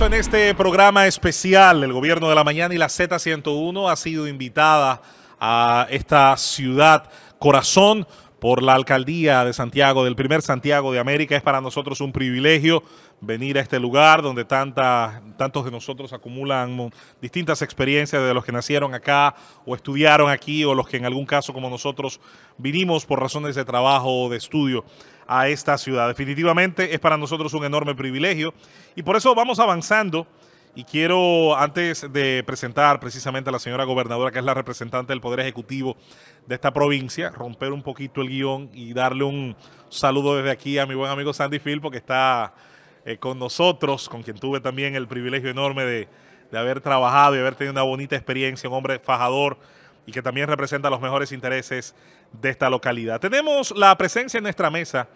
en este programa especial. El Gobierno de la Mañana y la Z101 ha sido invitada a esta ciudad corazón por la alcaldía de Santiago, del primer Santiago de América. Es para nosotros un privilegio venir a este lugar donde tantos de nosotros acumulan distintas experiencias de los que nacieron acá o estudiaron aquí o los que en algún caso como nosotros vinimos por razones de trabajo o de estudio a esta ciudad. Definitivamente es para nosotros un enorme privilegio y por eso vamos avanzando. Y quiero, antes de presentar precisamente a la señora gobernadora, que es la representante del Poder Ejecutivo de esta provincia, romper un poquito el guión y darle un saludo desde aquí a mi buen amigo Sandy Phil, porque está eh, con nosotros, con quien tuve también el privilegio enorme de, de haber trabajado y haber tenido una bonita experiencia, un hombre fajador, y que también representa los mejores intereses de esta localidad. Tenemos la presencia en nuestra mesa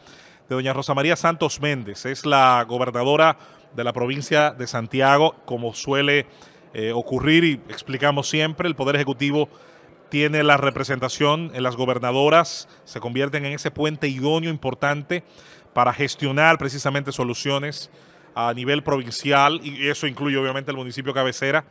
de doña Rosa María Santos Méndez, es la gobernadora de la provincia de Santiago, como suele eh, ocurrir y explicamos siempre, el Poder Ejecutivo tiene la representación en las gobernadoras, se convierten en ese puente idóneo importante para gestionar precisamente soluciones a nivel provincial, y eso incluye obviamente el municipio cabecera,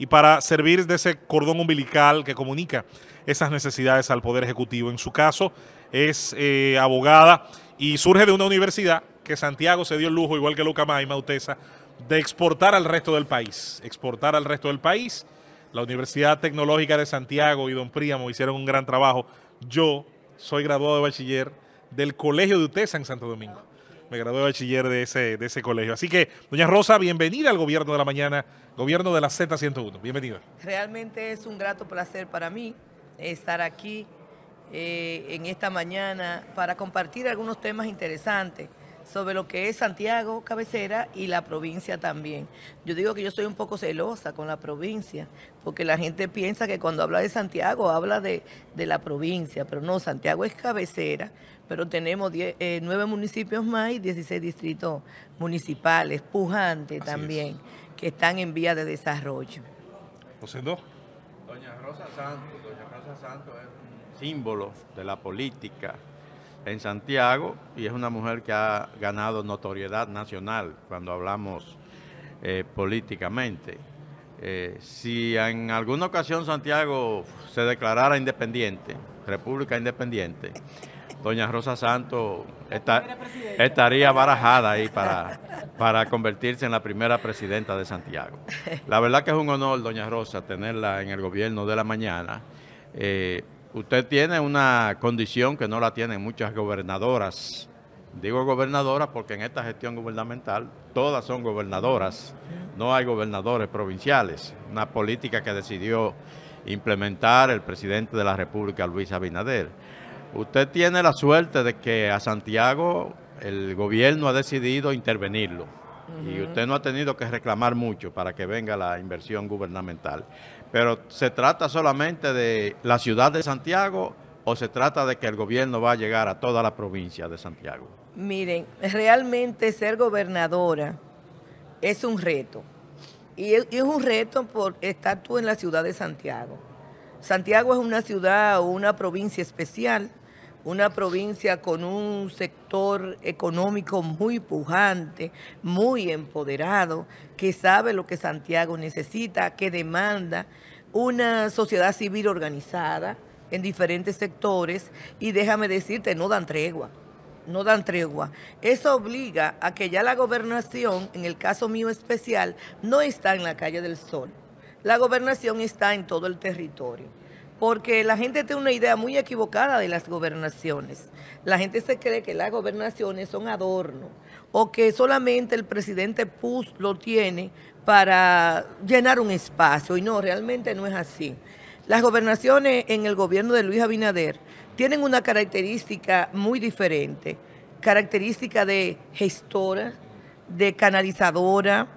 y para servir de ese cordón umbilical que comunica esas necesidades al Poder Ejecutivo. En su caso, es eh, abogada y surge de una universidad que Santiago se dio el lujo, igual que Luca y Utesa, de exportar al resto del país. Exportar al resto del país. La Universidad Tecnológica de Santiago y Don Príamo hicieron un gran trabajo. Yo soy graduado de bachiller del Colegio de Utesa en Santo Domingo. Me gradué de bachiller de ese, de ese colegio. Así que, doña Rosa, bienvenida al Gobierno de la Mañana, Gobierno de la Z101. Bienvenida. Realmente es un grato placer para mí estar aquí eh, en esta mañana para compartir algunos temas interesantes sobre lo que es Santiago cabecera y la provincia también. Yo digo que yo soy un poco celosa con la provincia, porque la gente piensa que cuando habla de Santiago habla de, la provincia, pero no, Santiago es cabecera, pero tenemos eh, nueve municipios más y 16 distritos municipales, pujantes también, que están en vía de desarrollo. José Doña Rosa Santos, Doña Rosa Santos es símbolo de la política en Santiago y es una mujer que ha ganado notoriedad nacional cuando hablamos eh, políticamente. Eh, si en alguna ocasión Santiago se declarara independiente, república independiente, doña Rosa Santos estaría barajada ahí para, para convertirse en la primera presidenta de Santiago. La verdad que es un honor, doña Rosa, tenerla en el gobierno de la mañana. Eh, usted tiene una condición que no la tienen muchas gobernadoras. Digo gobernadoras porque en esta gestión gubernamental todas son gobernadoras, no hay gobernadores provinciales. Una política que decidió implementar el presidente de la República, Luis Abinader. Usted tiene la suerte de que a Santiago el gobierno ha decidido intervenirlo y usted no ha tenido que reclamar mucho para que venga la inversión gubernamental. Pero se trata solamente de la ciudad de Santiago o se trata de que el gobierno va a llegar a toda la provincia de Santiago. Miren, realmente ser gobernadora es un reto. Y es un reto por estar tú en la ciudad de Santiago. Santiago es una ciudad o una provincia especial una provincia con un sector económico muy pujante, muy empoderado, que sabe lo que Santiago necesita, que demanda, una sociedad civil organizada en diferentes sectores y déjame decirte, no dan tregua no dan tregua. Eso obliga a que ya la gobernación, en el caso mío especial, no está en la calle del Sol. La gobernación está en todo el territorio porque la gente tiene una idea muy equivocada de las gobernaciones. La gente se cree que las gobernaciones son adorno o que solamente el presidente PUS lo tiene para llenar un espacio y no, realmente no es así. Las gobernaciones en el gobierno de Luis Abinader tienen una característica muy diferente, característica de gestora, de canalizadora,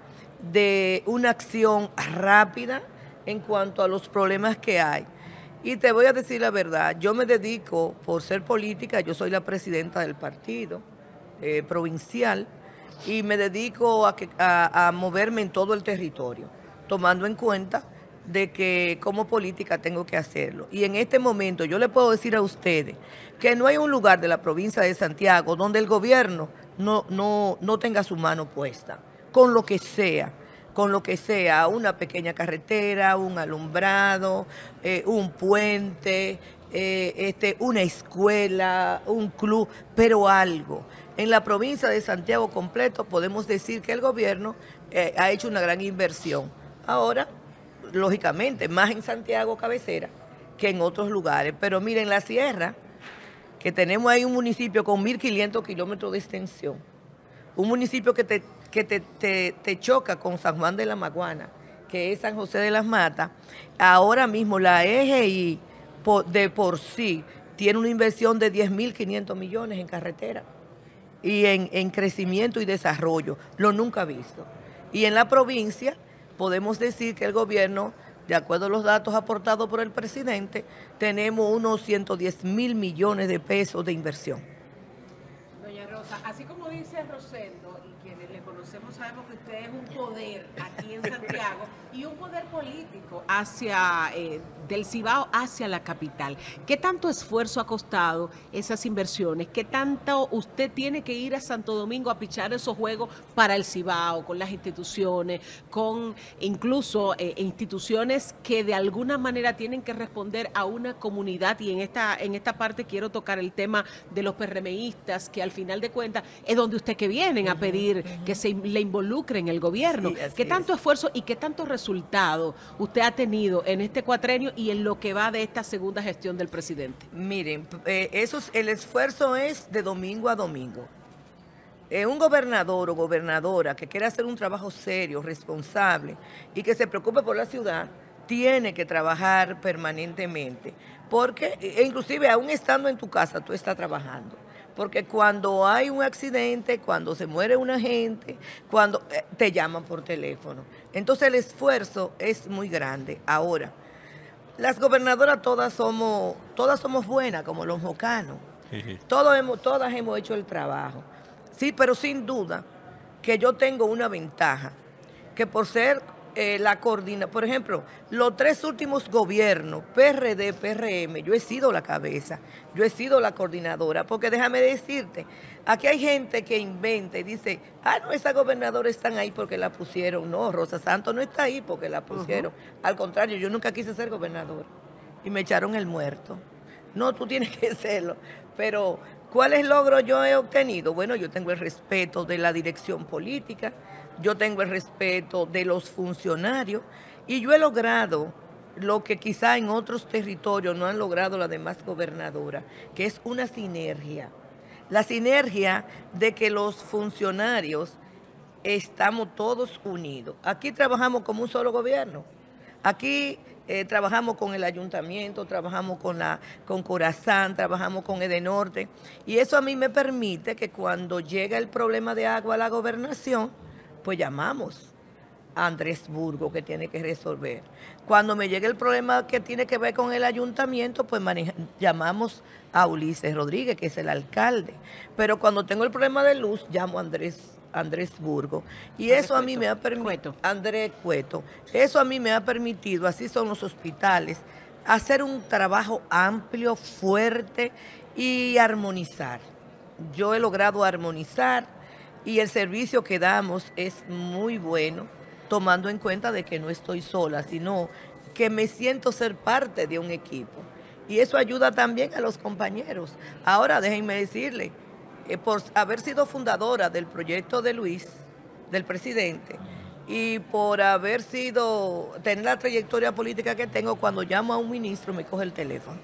de una acción rápida en cuanto a los problemas que hay. Y te voy a decir la verdad, yo me dedico, por ser política, yo soy la presidenta del partido eh, provincial y me dedico a, moverme en todo el territorio, tomando en cuenta de que como política tengo que hacerlo. Y en este momento yo le puedo decir a ustedes que no hay un lugar de la provincia de Santiago donde el gobierno no tenga su mano puesta, con lo que sea con lo que sea, una pequeña carretera, un alumbrado, eh, un puente, eh, este, una escuela, un club, pero algo. En la provincia de Santiago completo podemos decir que el gobierno eh, ha hecho una gran inversión. Ahora, lógicamente, más en Santiago cabecera que en otros lugares, pero miren la sierra, que tenemos ahí un municipio con 1.500 kilómetros de extensión, un municipio que te, que te, te, choca con San Juan de la Maguana, que es San José de las Matas, ahora mismo la EGI de por sí tiene una inversión de 10.500 millones en carretera y en, crecimiento y desarrollo, lo nunca visto. Y en la provincia podemos decir que el gobierno, de acuerdo a los datos aportados por el presidente, tenemos unos 110.000 mil millones de pesos de inversión. Doña Rosa, así como dice Rosel, sabemos que usted es un poder aquí en Santiago y un poder político hacia eh, del Cibao hacia la capital. ¿Qué tanto esfuerzo ha costado esas inversiones? ¿Qué tanto usted tiene que ir a Santo Domingo a pichar esos juegos para el Cibao, con las instituciones, con incluso eh, instituciones que de alguna manera tienen que responder a una comunidad? Y en esta, en esta parte quiero tocar el tema de los PRMistas, que al final de cuentas es donde usted que vienen a pedir que se le involucre en el gobierno. que ¿Qué tanto esfuerzo y qué tanto resultado usted ha tenido en este cuatrenio y en lo que va de esta segunda gestión del presidente? Miren, eh, eso el esfuerzo es de domingo a domingo. Eh, un gobernador o gobernadora que quiera hacer un trabajo serio, responsable y que se preocupe por la ciudad, tiene que trabajar permanentemente. Porque, e inclusive, aún estando en tu casa, tú estás trabajando. Porque cuando hay un accidente, cuando se muere una gente, cuando eh, te llaman por teléfono. Entonces el esfuerzo es muy grande. Ahora, las gobernadoras todas somos, todas somos buenas, como los mocanos. Todos hemos, todas hemos hecho el trabajo. Sí, pero sin duda que yo tengo una ventaja, que por ser eh, la coordina, por ejemplo, los tres últimos gobiernos, PRD, PRM, yo he sido la cabeza, yo he sido la coordinadora, porque déjame decirte, aquí hay gente que inventa y dice, ah, no, esa gobernadora están ahí porque la pusieron, no, Rosa Santos no está ahí porque la pusieron, al contrario, yo nunca quise ser gobernadora y me echaron el muerto, no, tú tienes que serlo, pero ¿cuál ¿cuáles logros yo he obtenido? Bueno, yo tengo el respeto de la dirección política, yo tengo el respeto de los funcionarios y yo he logrado lo que quizá en otros territorios no han logrado las demás gobernadoras, que es una sinergia. La sinergia de que los funcionarios estamos todos unidos. Aquí trabajamos como un solo gobierno. Aquí eh, trabajamos con el ayuntamiento, trabajamos con, la, con Corazán, trabajamos con Edenorte. Y eso a mí me permite que cuando llega el problema de agua a la gobernación, pues llamamos a Andrés Burgo que tiene que resolver. Cuando me llegue el problema que tiene que ver con el ayuntamiento, pues llamamos a Ulises Rodríguez, que es el alcalde. Pero cuando tengo el problema de luz, llamo a Andrés Andrés Burgo. Y eso a mí me ha permitido, Andrés Cueto, eso a mí me ha permitido, así son los hospitales, hacer un trabajo amplio, fuerte y armonizar. Yo he logrado armonizar y el servicio que damos es muy bueno, tomando en cuenta de que no estoy sola, sino que me siento ser parte de un equipo. Y eso ayuda también a los compañeros. Ahora déjenme decirle, eh, por haber sido fundadora del proyecto de Luis, del presidente, y por haber sido, tener la trayectoria política que tengo, cuando llamo a un ministro me coge el teléfono.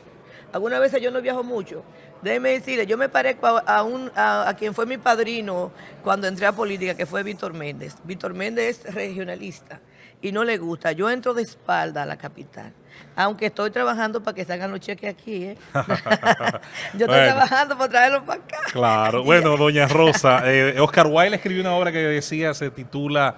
Algunas veces yo no viajo mucho. Déjeme decirle, yo me parezco a, un, a, quien fue mi padrino cuando entré a política, que fue Víctor Méndez. Víctor Méndez es regionalista y no le gusta. Yo entro de espalda a la capital. Aunque estoy trabajando para que salgan los cheques aquí, ¿eh? Yo estoy trabajando para traerlos para acá. Claro. Bueno, doña Rosa, eh, Oscar Wilde escribió una obra que decía, se titula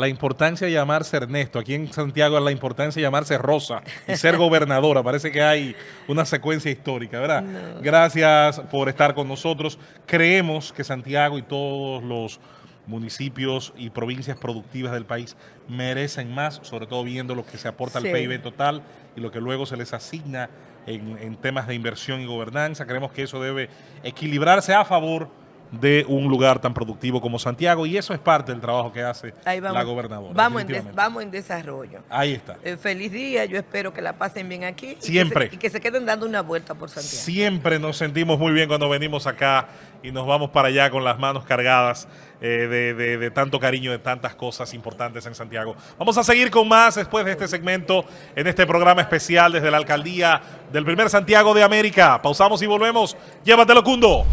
la importancia de llamarse Ernesto. Aquí en Santiago es la importancia de llamarse Rosa y ser gobernadora. Parece que hay una secuencia histórica, ¿verdad? Gracias por estar con nosotros. Creemos que Santiago y todos los municipios y provincias productivas del país merecen más, sobre todo viendo lo que se aporta al PIB total y lo que luego se les asigna en, en temas de inversión y gobernanza. Creemos que eso debe equilibrarse a favor de un lugar tan productivo como Santiago y eso es parte del trabajo que hace la gobernadora. Vamos en, vamos en desarrollo. Ahí está. Eh, feliz día, yo espero que la pasen bien aquí. Siempre. Y que, se, queden dando una vuelta por Santiago. Siempre nos sentimos muy bien cuando venimos acá y nos vamos para allá con las manos cargadas eh, de, de tanto cariño, de tantas cosas importantes en Santiago. Vamos a seguir con más después de este segmento en este programa especial desde la alcaldía del primer Santiago de América. Pausamos y volvemos. Llévatelo, Cundo.